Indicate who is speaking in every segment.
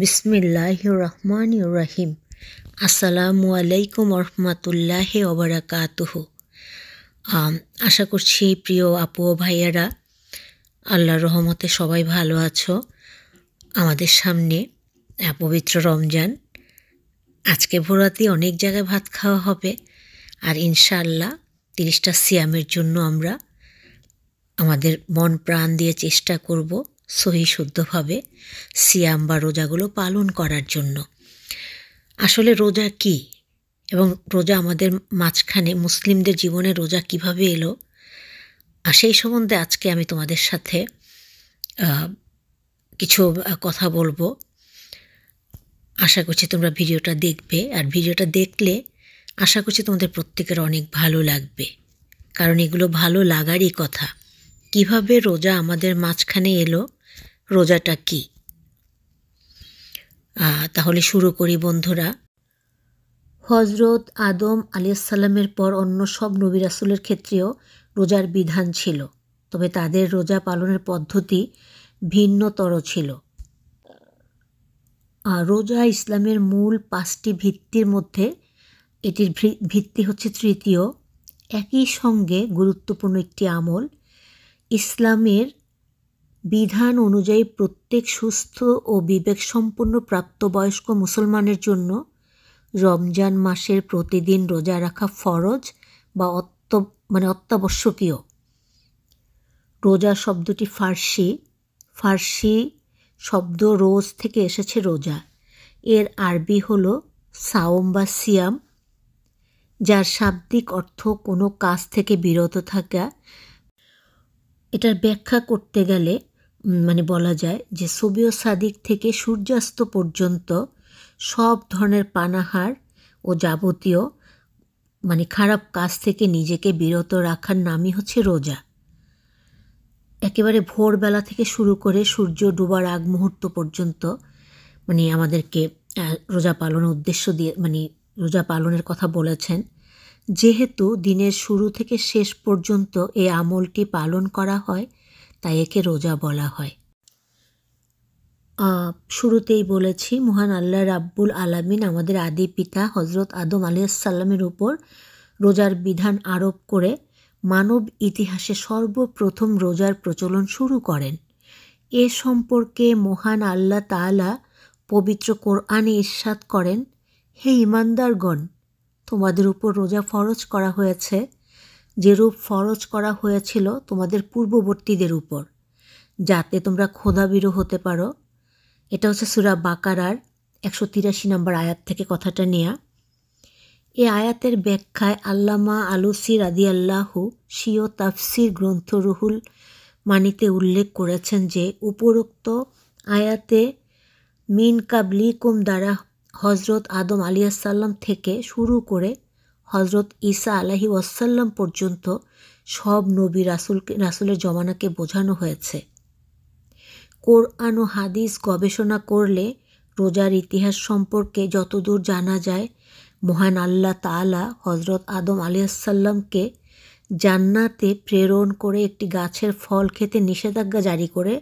Speaker 1: বিসমিল্লাহ রহমান রাহিম আসসালামু আলাইকুম রহমতুল্লাহ ওবরাকাতহ আশা করছি প্রিয় আপু ও ভাইয়ারা আল্লাহ রহমতে সবাই ভালো আছো আমাদের সামনে পবিত্র রমজান আজকে ভোরাতে অনেক জায়গায় ভাত খাওয়া হবে আর ইনশাআল্লাহ তিরিশটা সিয়ামের জন্য আমরা আমাদের মন প্রাণ দিয়ে চেষ্টা করবো সহি শুদ্ধভাবে সিয়াম বা রোজাগুলো পালন করার জন্য আসলে রোজা কি এবং রোজা আমাদের মাঝখানে মুসলিমদের জীবনে রোজা কিভাবে এলো আর সেই সম্বন্ধে আজকে আমি তোমাদের সাথে কিছু কথা বলবো আশা করছি তোমরা ভিডিওটা দেখবে আর ভিডিওটা দেখলে আশা করছি তোমাদের প্রত্যেকের অনেক ভালো লাগবে কারণ এগুলো ভালো লাগারই কথা কিভাবে রোজা আমাদের মাঝখানে এলো রোজাটা কি তাহলে শুরু করি বন্ধুরা হজরত আদম আলিয়াসাল্লামের পর অন্য সব নবী রাসুলের ক্ষেত্রেও রোজার বিধান ছিল তবে তাদের রোজা পালনের পদ্ধতি ভিন্নতর ছিল রোজা ইসলামের মূল পাঁচটি ভিত্তির মধ্যে এটির ভিত্তি হচ্ছে তৃতীয় একই সঙ্গে গুরুত্বপূর্ণ একটি আমল ইসলামের বিধান অনুযায়ী প্রত্যেক সুস্থ ও বিবেকসম্পন্ন প্রাপ্তবয়স্ক মুসলমানের জন্য রমজান মাসের প্রতিদিন রোজা রাখা ফরজ বা অত্য মানে অত্যাবশ্যকীয় রোজা শব্দটি ফার্সি ফার্সি শব্দ রোজ থেকে এসেছে রোজা এর আরবি হল সাওম বা সিয়াম যার শাব্দিক অর্থ কোনো কাজ থেকে বিরত থাকা এটার ব্যাখ্যা করতে গেলে মানে বলা যায় যে সবিও সাদিক থেকে সূর্যাস্ত পর্যন্ত সব ধরনের পানাহার ও যাবতীয় মানে খারাপ কাজ থেকে নিজেকে বিরত রাখার নামই হচ্ছে রোজা একেবারে ভোরবেলা থেকে শুরু করে সূর্য ডুবার আগ মুহূর্ত পর্যন্ত মানে আমাদেরকে রোজা পালনের উদ্দেশ্য দিয়ে মানে রোজা পালনের কথা বলেছেন যেহেতু দিনের শুরু থেকে শেষ পর্যন্ত এই আমলটি পালন করা হয় তাই একে রোজা বলা হয় শুরুতেই বলেছি মহান আল্লাহ রাব্বুল আলামিন আমাদের আদি পিতা হজরত আদম আলিয়াসাল্লামের উপর রোজার বিধান আরোপ করে মানব ইতিহাসে সর্বপ্রথম রোজার প্রচলন শুরু করেন এ সম্পর্কে মহান আল্লাহ তালা পবিত্র কোরআনে ইস্বাদ করেন হে ইমানদারগণ তোমাদের উপর রোজা ফরজ করা হয়েছে যেরূপ ফরজ করা হয়েছিল তোমাদের পূর্ববর্তীদের উপর যাতে তোমরা ক্ষোধাবিরু হতে পারো এটা হচ্ছে সুরা বাকারার একশো তিরাশি নম্বর আয়াত থেকে কথাটা নেয়া এ আয়াতের ব্যাখ্যায় আল্লামা আলুসি রাদি আল্লাহু সিও তাফসির গ্রন্থ রুহুল মানিতে উল্লেখ করেছেন যে উপরোক্ত আয়াতে মিন কুম দ্বারা হজরত আদম সাল্লাম থেকে শুরু করে হজরত ঈসা আলাহি ওয়াসাল্লাম পর্যন্ত সব নবী রাসুলকে রাসুলের জমানাকে বোঝানো হয়েছে কোরআন ও হাদিস গবেষণা করলে রোজার ইতিহাস সম্পর্কে যতদূর জানা যায় মহান আল্লাহ তালা হজরত আদম আলিয়াসাল্লামকে জান্নাতে প্রেরণ করে একটি গাছের ফল খেতে নিষেধাজ্ঞা জারি করে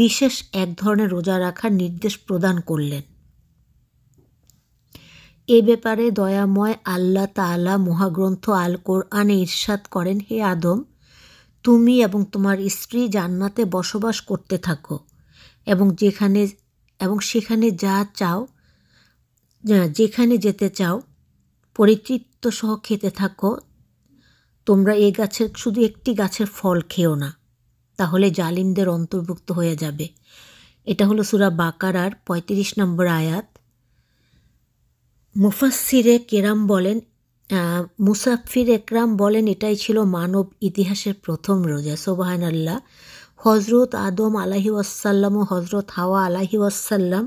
Speaker 1: বিশেষ এক ধরনের রোজা রাখার নির্দেশ প্রদান করলেন এ ব্যাপারে দয়াময় আল্লাহ তালা মহাগ্রন্থ আল কোরআনে ইরশাদ করেন হে আদম তুমি এবং তোমার স্ত্রী জান্নাতে বসবাস করতে থাকো এবং যেখানে এবং সেখানে যা চাও যেখানে যেতে চাও পরিতৃপ্ত সহ খেতে থাকো তোমরা এ গাছের শুধু একটি গাছের ফল খেও না তাহলে জালিমদের অন্তর্ভুক্ত হয়ে যাবে এটা হলো সুরা বাকারার ৩৫ নম্বর আয়াত মুফাসিরে কেরাম বলেন মুসাফির একরাম বলেন এটাই ছিল মানব ইতিহাসের প্রথম রোজা সোবাহান আল্লাহ হজরত আদম আলাহি আসাল্লাম ও হজরত হাওয়া আলাহি আসাল্লাম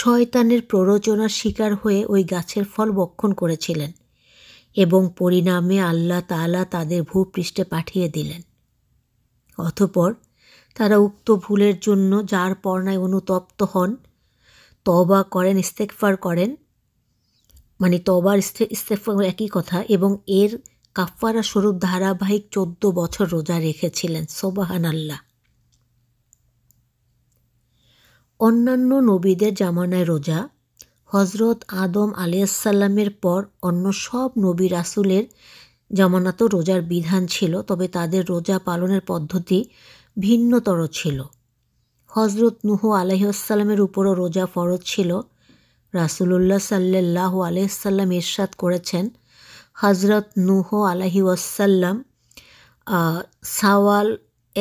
Speaker 1: শয়তানের প্ররোচনার শিকার হয়ে ওই গাছের ফল বক্ষণ করেছিলেন এবং পরিণামে আল্লাহ তালা তাদের ভূপৃষ্ঠে পাঠিয়ে দিলেন অথপর তারা উক্ত ভুলের জন্য যার পর্ণায় অনুতপ্ত হন তবা করেন ইস্তেকফার করেন মানে তবার ইস্তেফা একই কথা এবং এর কাফারা স্বরূপ ধারাবাহিক চোদ্দ বছর রোজা রেখেছিলেন সোবাহান আল্লাহ অন্যান্য নবীদের জামানায় রোজা হজরত আদম আলিয়াসাল্লামের পর অন্য সব নবী রাসুলের জামানাতো রোজার বিধান ছিল তবে তাদের রোজা পালনের পদ্ধতি ভিন্নতর ছিল হজরত নুহ আলহিসাল্লামের উপরও রোজা ফরজ ছিল রাসুলুল্লাহ সাল্লাহ আলহ্লাম ইরশাদ করেছেন হজরত নুহ আলহি ওয়াসাল্লাম সাওয়াল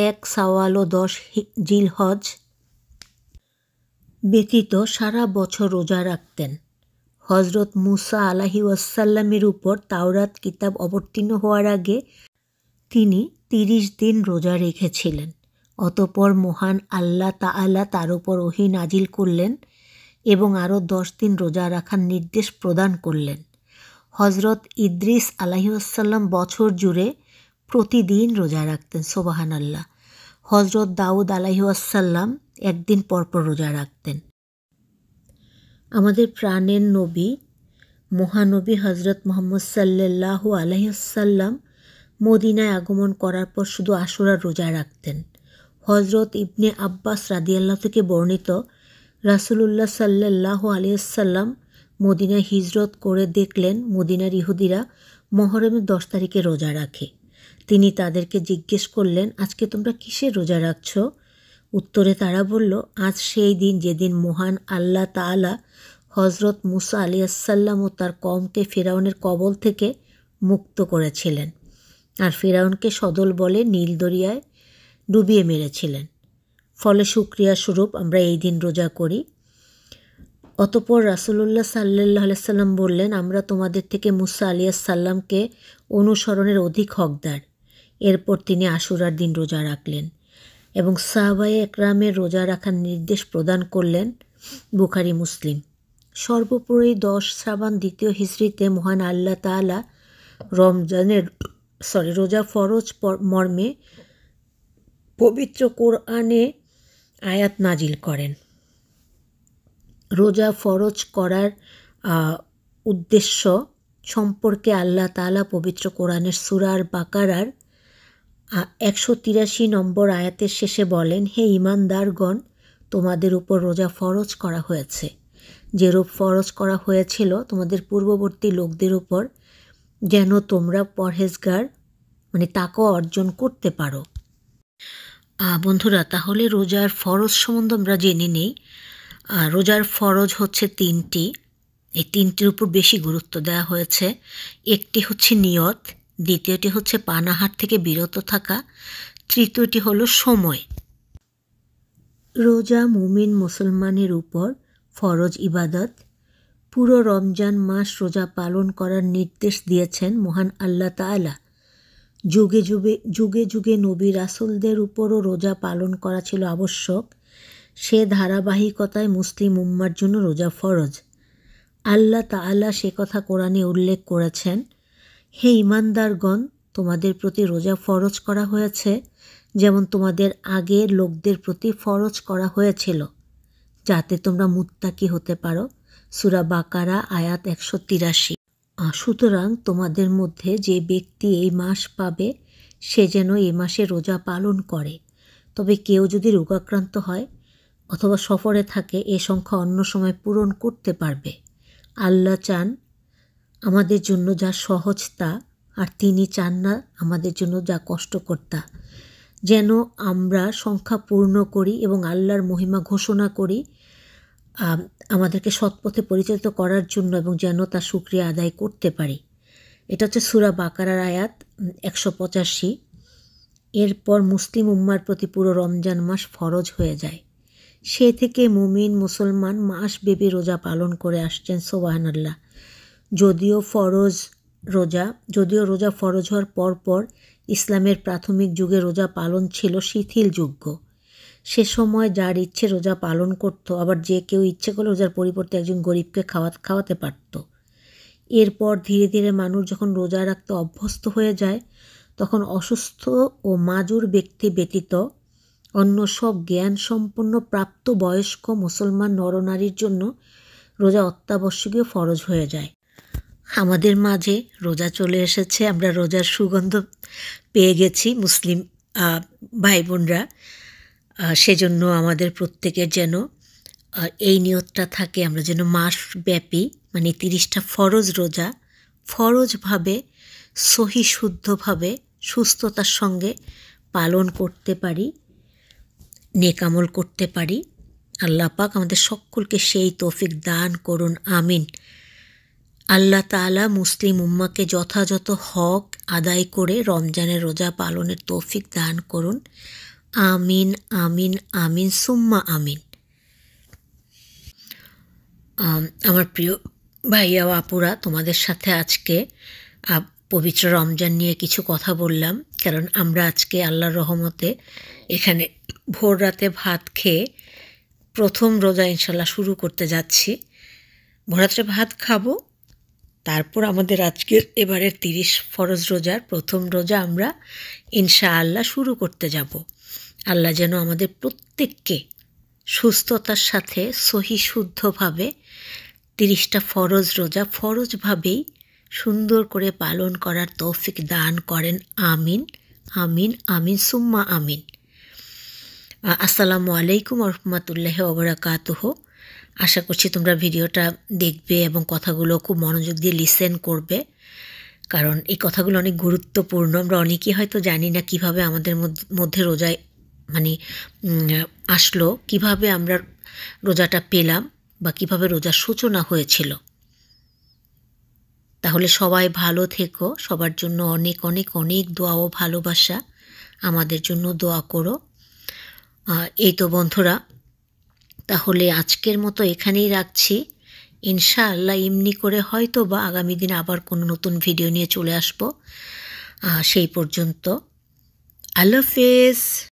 Speaker 1: এক সাওয়াল ও দশ হজ ব্যতীত সারা বছর রোজা রাখতেন হজরত মুসা আলাহি ওয়াসাল্লামের উপর তাওরাত কিতাব অবতীর্ণ হওয়ার আগে তিনি তিরিশ দিন রোজা রেখেছিলেন অতপর মহান আল্লাহ তা আল্লাহ তার উপর ওহি নাজিল করলেন এবং আরও দশ দিন রোজা রাখার নির্দেশ প্রদান করলেন হজরত ইদ্রিস আলাহিউসাল্লাম বছর জুড়ে প্রতিদিন রোজা রাখতেন সোবাহান আল্লাহ হজরত দাউদ আলাহিউসাল্লাম একদিন পরপর রোজা রাখতেন আমাদের প্রাণের নবী মহানবী হজরত মোহাম্মদ সাল্লাহ আলাইসাল্লাম মদিনায় আগমন করার পর শুধু আশুরা রোজা রাখতেন হজরত ইবনে আব্বাস রাদিয়াল্লাহ থেকে বর্ণিত রাসুলুল্লাহ সাল্লাহ আলিয়াল্লাম মদিনা হিজরত করে দেখলেন মদিনার ইহুদিরা মহরমের দশ তারিখে রোজা রাখে তিনি তাদেরকে জিজ্ঞেস করলেন আজকে তোমরা কিসে রোজা রাখছ উত্তরে তারা বলল আজ সেই দিন যেদিন মহান আল্লাহ তালা হজরত মুসা আলিয়াসাল্লাম ও তার কমকে ফেরাউনের কবল থেকে মুক্ত করেছিলেন আর ফেরাউনকে সদল বলে নীল দরিয়ায় ডুবিয়ে মেরেছিলেন ফলে সুক্রিয়া স্বরূপ আমরা এই দিন রোজা করি অতপর রাসুলুল্লাহ সাল্লাহ সাল্লাম বললেন আমরা তোমাদের থেকে মুসা আলিয়া সাল্লামকে অনুসরণের অধিক হকদার এরপর তিনি আশুরার দিন রোজা রাখলেন এবং সাহবাই একরামের রোজা রাখার নির্দেশ প্রদান করলেন বুখারি মুসলিম সর্বোপরি দশ শ্রাবান দ্বিতীয় হিজড়িতে মহান আল্লাহ তালা রমজানের সরি রোজা ফরজ মর্মে পবিত্র কোরআনে আয়াত নাজিল করেন রোজা ফরজ করার উদ্দেশ্য সম্পর্কে আল্লাহ তালা পবিত্র কোরআনের সুরার বাকারার একশো তিরাশি নম্বর আয়াতের শেষে বলেন হে ইমানদারগণ তোমাদের উপর রোজা ফরজ করা হয়েছে যেরূপ ফরজ করা হয়েছিল তোমাদের পূর্ববর্তী লোকদের উপর যেন তোমরা পরহেজগার মানে তাকে অর্জন করতে পারো বন্ধুরা তাহলে রোজার ফরজ সম্বন্ধে আমরা জেনে নেই রোজার ফরজ হচ্ছে তিনটি এই তিনটির উপর বেশি গুরুত্ব দেওয়া হয়েছে একটি হচ্ছে নিয়ত দ্বিতীয়টি হচ্ছে পানাহার থেকে বিরত থাকা তৃতীয়টি হলো সময় রোজা মুমিন মুসলমানের উপর ফরজ ইবাদত পুরো রমজান মাস রোজা পালন করার নির্দেশ দিয়েছেন মহান আল্লাহ তালা যুগে যুগে যুগে যুগে নবী রাসুলদের উপরও রোজা পালন করা ছিল আবশ্যক সে ধারাবাহিকতায় মুসলিম উম্মার জন্য রোজা ফরজ আল্লাহ আল্লাহ সে কথা কোরআনে উল্লেখ করেছেন হে ইমানদারগণ তোমাদের প্রতি রোজা ফরজ করা হয়েছে যেমন তোমাদের আগের লোকদের প্রতি ফরজ করা হয়েছিল যাতে তোমরা মুত্তাকি হতে পারো সুরা বাকারা আয়াত একশো তিরাশি সুতরাং তোমাদের মধ্যে যে ব্যক্তি এই মাস পাবে সে যেন এ মাসে রোজা পালন করে তবে কেউ যদি রোগাক্রান্ত হয় অথবা সফরে থাকে এ সংখ্যা অন্য সময় পূরণ করতে পারবে আল্লাহ চান আমাদের জন্য যা সহজ তা আর তিনি চান না আমাদের জন্য যা কষ্টকর্তা যেন আমরা সংখ্যা পূর্ণ করি এবং আল্লাহর মহিমা ঘোষণা করি আমাদেরকে সৎপথে পরিচালিত করার জন্য এবং যেন তার সুক্রিয়া আদায় করতে পারি এটা হচ্ছে সুরা বাকারার আয়াত একশো পঁচাশি এরপর মুসলিম উম্মার প্রতি পুরো রমজান মাস ফরজ হয়ে যায় সে থেকে মুমিন মুসলমান মাস মাসব্যাপী রোজা পালন করে আসছেন সোবাহানাল্লাহ যদিও ফরজ রোজা যদিও রোজা ফরজ হওয়ার পরপর ইসলামের প্রাথমিক যুগে রোজা পালন ছিল শিথিল যোগ্য সে সময় যার ইচ্ছে রোজা পালন করত আবার যে কেউ ইচ্ছে করলে রোজার পরিবর্তে একজন গরিবকে খাওয়া খাওয়াতে পারত এরপর ধীরে ধীরে মানুষ যখন রোজা রাখতে অভ্যস্ত হয়ে যায় তখন অসুস্থ ও মাজুর ব্যক্তি ব্যতীত অন্য সব জ্ঞান সম্পন্ন প্রাপ্ত বয়স্ক মুসলমান নরনারীর জন্য রোজা অত্যাবশ্যকীয় ফরজ হয়ে যায় আমাদের মাঝে রোজা চলে এসেছে আমরা রোজার সুগন্ধ পেয়ে গেছি মুসলিম ভাই বোনরা সেজন্য আমাদের প্রত্যেকের যেন এই নিয়তটা থাকে আমরা যেন মাসব্যাপী মানে তিরিশটা ফরজ রোজা ফরজভাবে সহি শুদ্ধভাবে সুস্থতার সঙ্গে পালন করতে পারি নেকামল করতে পারি আল্লাহ পাক আমাদের সকলকে সেই তৌফিক দান করুন আমিন আল্লাহ তালা মুসলিম উম্মাকে যথাযথ হক আদায় করে রমজানের রোজা পালনের তৌফিক দান করুন আমিন আমিন আমিন সুম্মা আমিন আমার প্রিয় ভাইয়া ও আপুরা তোমাদের সাথে আজকে পবিত্র রমজান নিয়ে কিছু কথা বললাম কারণ আমরা আজকে আল্লাহর রহমতে এখানে ভোর রাতে ভাত খেয়ে প্রথম রোজা ইনশাল্লাহ শুরু করতে যাচ্ছি রাতে ভাত খাবো তারপর আমাদের আজকের এবারের তিরিশ ফরজ রোজার প্রথম রোজা আমরা ইনশাআল্লাহ শুরু করতে যাব আল্লাহ যেন আমাদের প্রত্যেককে সুস্থতার সাথে সহি শুদ্ধভাবে তিরিশটা ফরজ রোজা ফরজভাবেই সুন্দর করে পালন করার তৌফিক দান করেন আমিন আমিন আমিন সুম্মা আমিন আসসালামু আলাইকুম রহমতুল্লাহ ওবরাকাতহ আশা করছি তোমরা ভিডিওটা দেখবে এবং কথাগুলো খুব মনোযোগ দিয়ে লিসেন করবে কারণ এই কথাগুলো অনেক গুরুত্বপূর্ণ আমরা অনেকেই হয়তো জানি না কিভাবে আমাদের মধ্যে রোজায় মানে আসলো কিভাবে আমরা রোজাটা পেলাম বা কিভাবে রোজার সূচনা হয়েছিল তাহলে সবাই ভালো থেকো সবার জন্য অনেক অনেক অনেক দোয়া ও ভালোবাসা আমাদের জন্য দোয়া করো এই তো বন্ধুরা তাহলে আজকের মতো এখানেই রাখছি ইনশাআল্লাহ এমনি করে হয়তো বা আগামী দিন আবার কোনো নতুন ভিডিও নিয়ে চলে আসবো সেই পর্যন্ত আল্লাহ হাফেজ